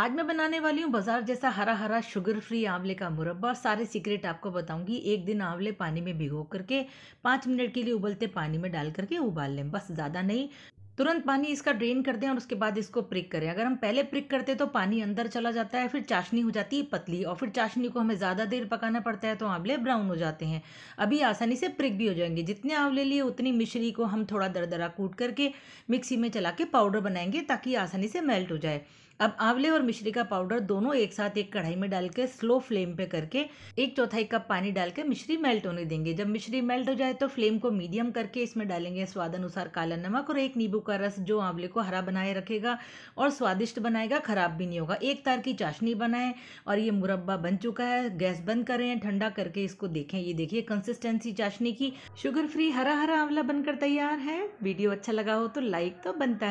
आज मैं बनाने वाली हूँ बाजार जैसा हरा हरा शुगर फ्री आंवले का मुरब्बा और सारे सीक्रेट आपको बताऊंगी एक दिन आंवले पानी में भिगो करके पाँच मिनट के लिए उबलते पानी में डाल करके उबाल लें बस ज़्यादा नहीं तुरंत पानी इसका ड्रेन कर दें और उसके बाद इसको प्रिक करें अगर हम पहले प्रिक करते तो पानी अंदर चला जाता है फिर चाशनी हो जाती है पतली और फिर चाशनी को हमें ज़्यादा देर पकाना पड़ता है तो आंवले ब्राउन हो जाते हैं अभी आसानी से प्रिक भी हो जाएंगे जितने आंवले लिए उतनी मिश्री को हम थोड़ा दरदरा कूट करके मिक्सी में चला के पाउडर बनाएंगे ताकि आसानी से मेल्ट हो जाए अब आंवले और मिश्री का पाउडर दोनों एक साथ एक कढ़ाई में डाल के स्लो फ्लेम पे करके एक चौथाई कप पानी डाल के मिश्री मेल्ट होने देंगे जब मिश्री मेल्ट हो जाए तो फ्लेम को मीडियम करके इसमें डालेंगे स्वाद अनुसार काला नमक और एक नींबू का रस जो आंवले को हरा बनाए रखेगा और स्वादिष्ट बनाएगा खराब भी नहीं होगा एक तार की चाशनी बनाएं और ये मुरब्बा बन चुका है गैस बंद करें ठंडा करके इसको देखें ये देखिए कंसिस्टेंसी चाशनी की शुगर फ्री हरा हरा आंवला बनकर तैयार है वीडियो अच्छा लगा हो तो लाइक तो बनता है